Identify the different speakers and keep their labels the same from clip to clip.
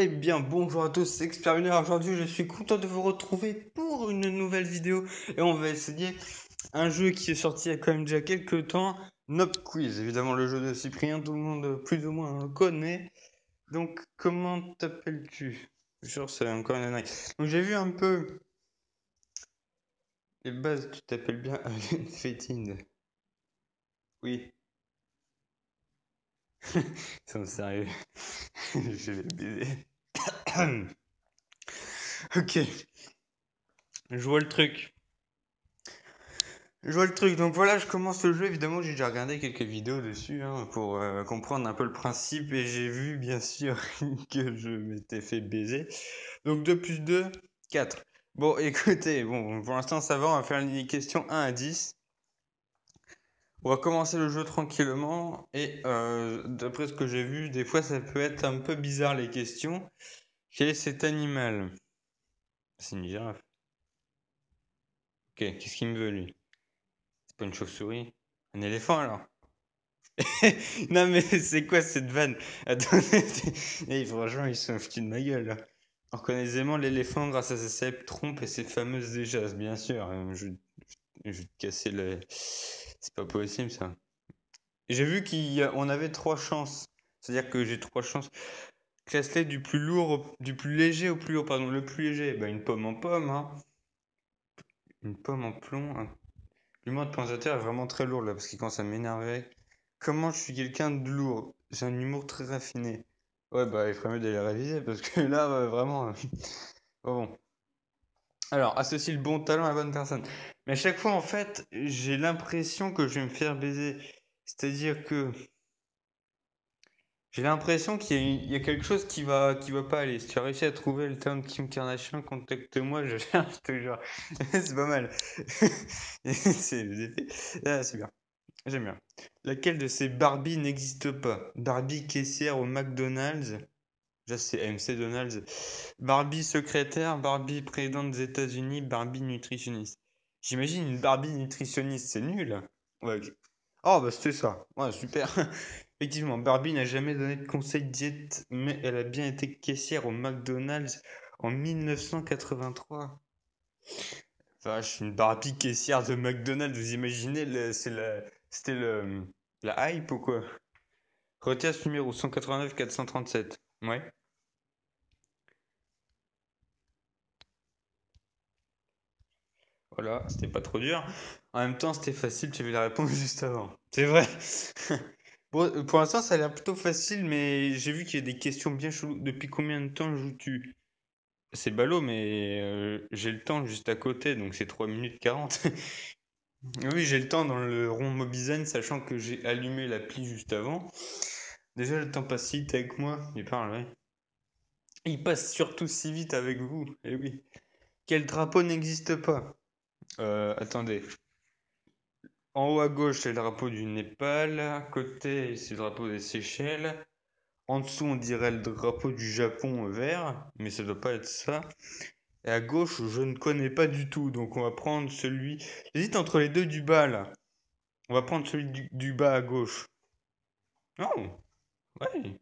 Speaker 1: Eh bien bonjour à tous, c'est Expermineur. Aujourd'hui, je suis content de vous retrouver pour une nouvelle vidéo et on va essayer un jeu qui est sorti il y a quand même déjà quelques temps, Nob Quiz. Évidemment, le jeu de Cyprien, tout le monde plus ou moins le connaît. Donc, comment t'appelles-tu Genre, c'est encore une année. Donc, j'ai vu un peu les bases. Tu t'appelles bien une Fétine. Oui. Ils sérieux. je vais baiser. ok. Je vois le truc. Je vois le truc. Donc voilà, je commence le jeu. Évidemment, j'ai déjà regardé quelques vidéos dessus hein, pour euh, comprendre un peu le principe. Et j'ai vu, bien sûr, que je m'étais fait baiser. Donc 2 plus 2, 4. Bon, écoutez, bon, pour l'instant, ça va. On va faire les questions 1 à 10. On va commencer le jeu tranquillement. Et euh, d'après ce que j'ai vu, des fois, ça peut être un peu bizarre les questions. Quel est cet animal C'est une girafe. Ok, qu'est-ce qu'il me veut lui C'est pas une chauve-souris Un éléphant alors non mais c'est quoi cette vanne Attendez, franchement ils sont foutus de ma gueule là. On l'éléphant grâce à ses cèpes trompe et ses fameuses déjà, bien sûr. Euh, je, vais te casser le... C'est pas possible ça. J'ai vu qu'on avait trois chances. C'est-à-dire que j'ai trois chances classe du plus lourd, du plus léger au plus lourd. Pardon, le plus léger, bah, une pomme en pomme. Hein. Une pomme en plomb. L'humour de terre est vraiment très lourd là, parce qu'il commence à m'énerver. Comment je suis quelqu'un de lourd J'ai un humour très raffiné. Ouais, bah, il ferait mieux d'aller réviser, parce que là, euh, vraiment. Euh, bon. bon. Alors, associe le bon talent à la bonne personne. Mais à chaque fois, en fait, j'ai l'impression que je vais me faire baiser. C'est-à-dire que j'ai l'impression qu'il y, a quelque chose qui va, qui va pas aller. Si tu as réussi à trouver le terme Kim Kardashian, contacte-moi, je cherche toujours. c'est pas mal. Ah, c'est bien. J'aime bien. Laquelle de ces Barbie n'existe pas Barbie caissière au McDonald's. Là, c'est MC Donald's. Barbie secrétaire, Barbie présidente des États-Unis, Barbie nutritionniste. J'imagine une Barbie nutritionniste, c'est nul. Ouais. Oh, bah c'était ça. Ouais, super. Effectivement, Barbie n'a jamais donné de conseil diète, mais elle a bien été caissière au McDonald's en 1983. Vache, une Barbie caissière de McDonald's, vous imaginez, c'est la, c'était la hype ou quoi ce numéro 189-437. Ouais. Voilà, c'était pas trop dur. En même temps, c'était facile, tu avais la réponse juste avant. C'est vrai Euh, pour l'instant, ça a l'air plutôt facile, mais j'ai vu qu'il y a des questions bien cheloues. Depuis combien de temps joues-tu C'est ballot, mais euh, j'ai le temps juste à côté, donc c'est 3 minutes 40. oui, j'ai le temps dans le rond Mobizen, sachant que j'ai allumé l'appli juste avant. Déjà, le temps passe vite avec moi. Il parle, oui. Il passe surtout si vite avec vous. Eh oui. Quel drapeau n'existe pas euh, Attendez, en haut à gauche, c'est le drapeau du Népal. À côté, c'est le drapeau des Seychelles. En dessous, on dirait le drapeau du Japon vert, mais ça doit pas être ça. Et à gauche, je ne connais pas du tout, donc on va prendre celui. Hésite entre les deux du bas là. On va prendre celui du, bas à gauche. oh. ouais.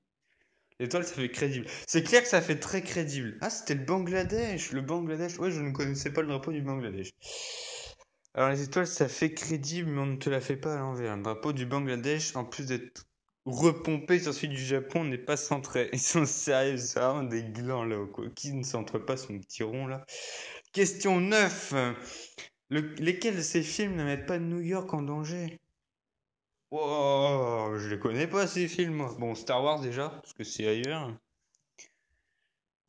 Speaker 1: L'étoile, ça fait crédible. C'est clair que ça fait très crédible. Ah, c'était le Bangladesh. Le Bangladesh. Ouais, je ne connaissais pas le drapeau du Bangladesh. Alors les étoiles, ça fait crédible, mais on ne te la fait pas à l'envers. Le drapeau du Bangladesh, en plus d'être repompé sur celui du Japon, n'est pas centré. Ils sont sérieux, ça, vraiment des glands là. Qui ne centre pas son petit rond là Question 9. lesquels de ces films ne mettent pas New York en danger Wow, oh, je les connais pas ces films. Bon, Star Wars déjà, parce que c'est ailleurs.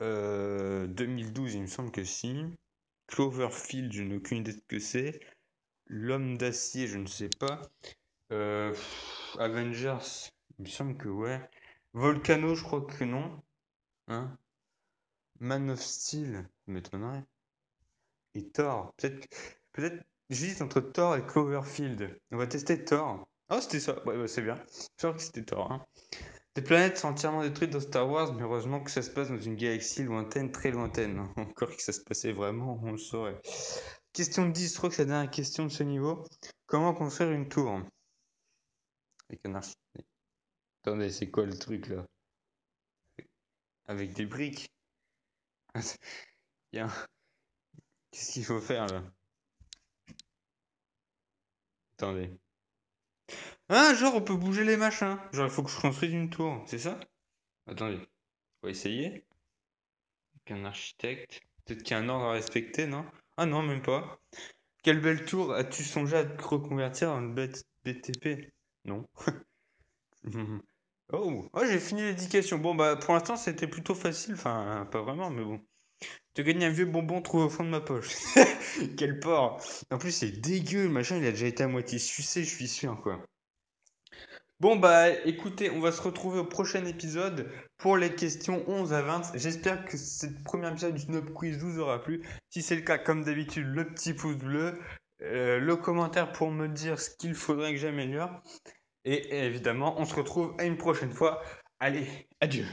Speaker 1: 2012, euh, il me semble que si. Cloverfield, je n'ai aucune idée de ce que c'est. L'homme d'acier, je ne sais pas. Euh, Avengers, il me semble que ouais. Volcano, je crois que non. Hein. Man of Steel, m'étonnerait. Et Thor, peut-être. Peut-être j'hésite entre Thor et Cloverfield. On va tester Thor. Oh, c'était ça. Ouais, c'est bien. Je crois que c'était Thor. Hein. Des planètes entièrement détruites dans Star Wars, mais heureusement que ça se passe dans une galaxie lointaine, très lointaine. Encore que ça se passait vraiment, on le saurait. Question 10, je crois que c'est la dernière question de ce niveau. Comment construire une tour Avec un architecte. Attendez, c'est quoi le truc là Avec des briques Qu'est-ce qu'il faut faire là Attendez. Ah, genre on peut bouger les machins. Genre il faut que je construise une tour, c'est ça Attendez. On va essayer. Avec un architecte. Peut-être qu'il y a un ordre à respecter, non ah non, même pas. Quel bel tour as-tu songé à te reconvertir en bête BTP Non. oh, ah, j'ai fini l'éducation. Bon, bah pour l'instant c'était plutôt facile. Enfin, pas vraiment, mais bon. te gagner un vieux bonbon trouvé au fond de ma poche. Quel porc En plus, c'est dégueu, machin, il a déjà été à moitié sucé, je suis sûr, quoi. Bon bah écoutez, on va se retrouver au prochain épisode pour les questions 11 à 20. J'espère que cette première épisode du Snob Quiz vous aura plu. Si c'est le cas, comme d'habitude, le petit pouce bleu, euh, le commentaire pour me dire ce qu'il faudrait que j'améliore. et évidemment, on se retrouve à une prochaine fois. Allez, adieu